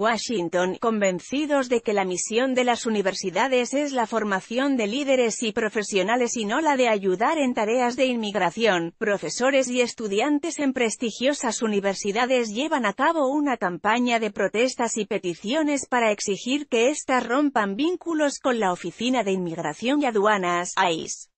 Washington, convencidos de que la misión de las universidades es la formación de líderes y profesionales y no la de ayudar en tareas de inmigración, profesores y estudiantes en prestigiosas universidades llevan a cabo una campaña de protestas y peticiones para exigir que éstas rompan vínculos con la Oficina de Inmigración y Aduanas, ICE.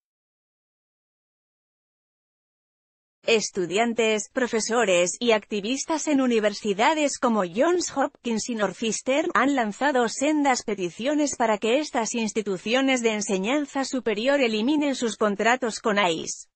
estudiantes, profesores y activistas en universidades como Johns Hopkins y Northeastern han lanzado sendas peticiones para que estas instituciones de enseñanza superior eliminen sus contratos con ICE.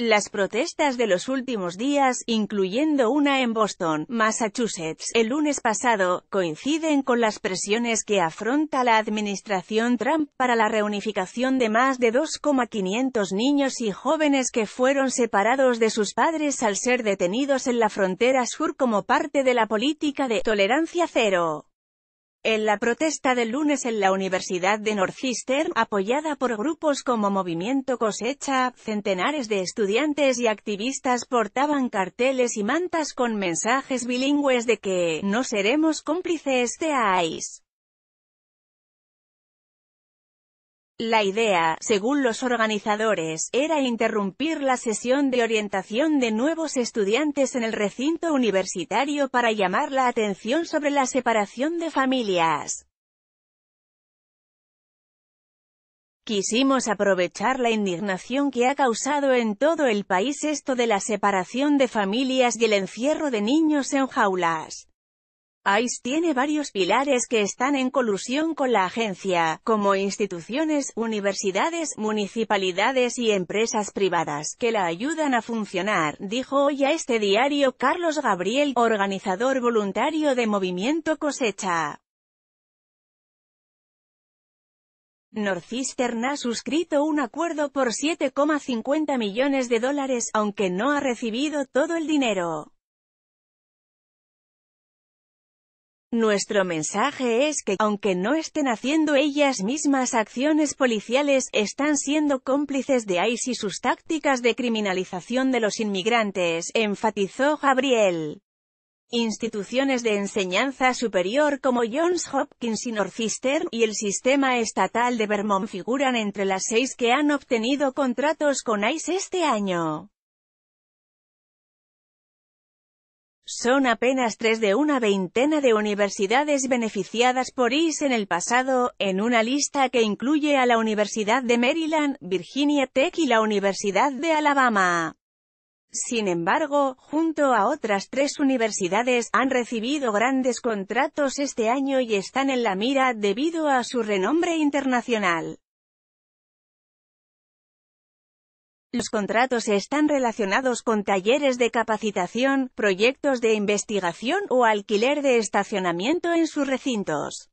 Las protestas de los últimos días, incluyendo una en Boston, Massachusetts, el lunes pasado, coinciden con las presiones que afronta la administración Trump para la reunificación de más de 2,500 niños y jóvenes que fueron separados de sus padres al ser detenidos en la frontera sur como parte de la política de tolerancia cero. En la protesta del lunes en la Universidad de Northeastern, apoyada por grupos como Movimiento Cosecha, centenares de estudiantes y activistas portaban carteles y mantas con mensajes bilingües de que «no seremos cómplices de AIS». La idea, según los organizadores, era interrumpir la sesión de orientación de nuevos estudiantes en el recinto universitario para llamar la atención sobre la separación de familias. Quisimos aprovechar la indignación que ha causado en todo el país esto de la separación de familias y el encierro de niños en jaulas. ICE tiene varios pilares que están en colusión con la agencia, como instituciones, universidades, municipalidades y empresas privadas, que la ayudan a funcionar, dijo hoy a este diario Carlos Gabriel, organizador voluntario de Movimiento Cosecha. Northeastern ha suscrito un acuerdo por 7,50 millones de dólares, aunque no ha recibido todo el dinero. Nuestro mensaje es que, aunque no estén haciendo ellas mismas acciones policiales, están siendo cómplices de ICE y sus tácticas de criminalización de los inmigrantes, enfatizó Gabriel. Instituciones de enseñanza superior como Johns Hopkins y Northeastern, y el sistema estatal de Vermont figuran entre las seis que han obtenido contratos con ICE este año. Son apenas tres de una veintena de universidades beneficiadas por IS en el pasado, en una lista que incluye a la Universidad de Maryland, Virginia Tech y la Universidad de Alabama. Sin embargo, junto a otras tres universidades, han recibido grandes contratos este año y están en la mira debido a su renombre internacional. Los contratos están relacionados con talleres de capacitación, proyectos de investigación o alquiler de estacionamiento en sus recintos.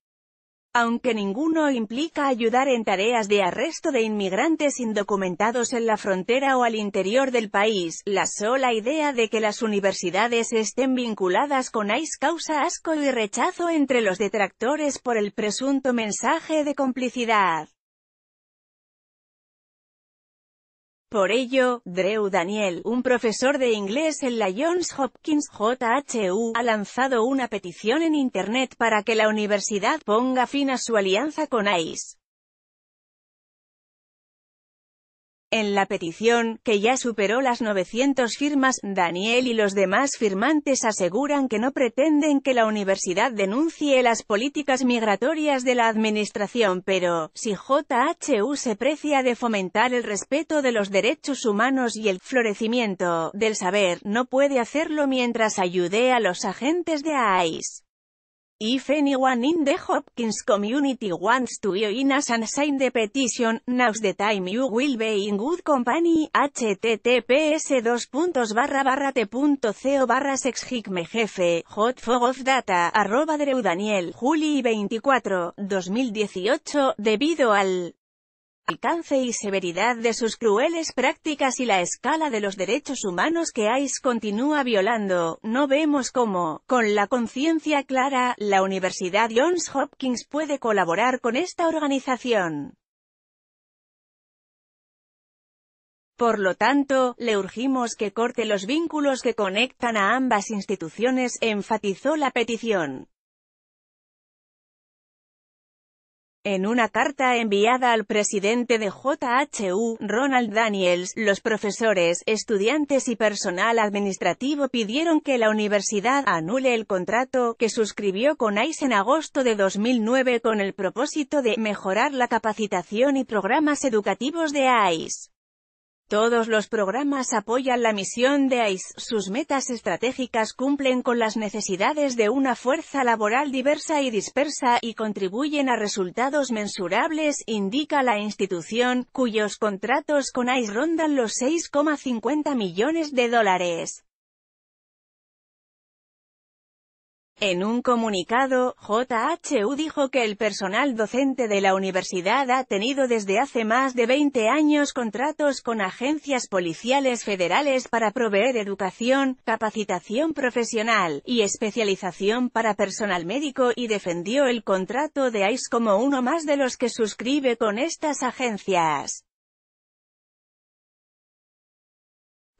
Aunque ninguno implica ayudar en tareas de arresto de inmigrantes indocumentados en la frontera o al interior del país, la sola idea de que las universidades estén vinculadas con ICE causa asco y rechazo entre los detractores por el presunto mensaje de complicidad. Por ello, Drew Daniel, un profesor de inglés en la Johns Hopkins JHU, ha lanzado una petición en Internet para que la universidad ponga fin a su alianza con ICE. En la petición, que ya superó las 900 firmas, Daniel y los demás firmantes aseguran que no pretenden que la universidad denuncie las políticas migratorias de la administración pero, si JHU se precia de fomentar el respeto de los derechos humanos y el florecimiento del saber, no puede hacerlo mientras ayude a los agentes de AIS If anyone in the Hopkins community wants to join us and sign the petition, now's the time you will be in good company, https dos barra barra t.co barra jefe hot fog of data, arroba juli 24, 2018, debido al alcance y severidad de sus crueles prácticas y la escala de los derechos humanos que ICE continúa violando, no vemos cómo, con la conciencia clara, la Universidad Johns Hopkins puede colaborar con esta organización. Por lo tanto, le urgimos que corte los vínculos que conectan a ambas instituciones, enfatizó la petición. En una carta enviada al presidente de JHU, Ronald Daniels, los profesores, estudiantes y personal administrativo pidieron que la universidad anule el contrato que suscribió con ICE en agosto de 2009 con el propósito de mejorar la capacitación y programas educativos de ICE. Todos los programas apoyan la misión de ICE, sus metas estratégicas cumplen con las necesidades de una fuerza laboral diversa y dispersa, y contribuyen a resultados mensurables, indica la institución, cuyos contratos con ICE rondan los 6,50 millones de dólares. En un comunicado, JHU dijo que el personal docente de la universidad ha tenido desde hace más de 20 años contratos con agencias policiales federales para proveer educación, capacitación profesional y especialización para personal médico y defendió el contrato de ICE como uno más de los que suscribe con estas agencias.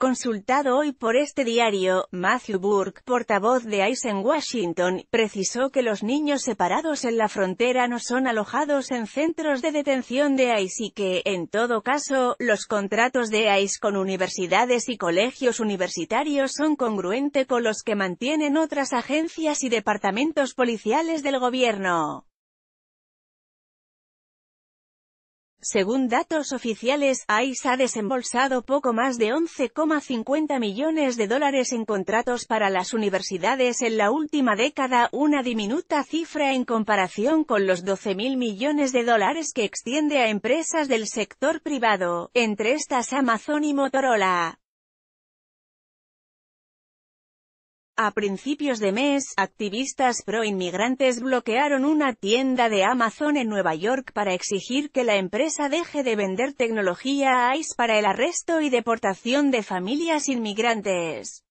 Consultado hoy por este diario, Matthew Burke, portavoz de ICE en Washington, precisó que los niños separados en la frontera no son alojados en centros de detención de ICE y que, en todo caso, los contratos de ICE con universidades y colegios universitarios son congruentes con los que mantienen otras agencias y departamentos policiales del gobierno. Según datos oficiales, ICE ha desembolsado poco más de 11,50 millones de dólares en contratos para las universidades en la última década, una diminuta cifra en comparación con los 12.000 millones de dólares que extiende a empresas del sector privado, entre estas Amazon y Motorola. A principios de mes, activistas pro-inmigrantes bloquearon una tienda de Amazon en Nueva York para exigir que la empresa deje de vender tecnología ICE para el arresto y deportación de familias inmigrantes.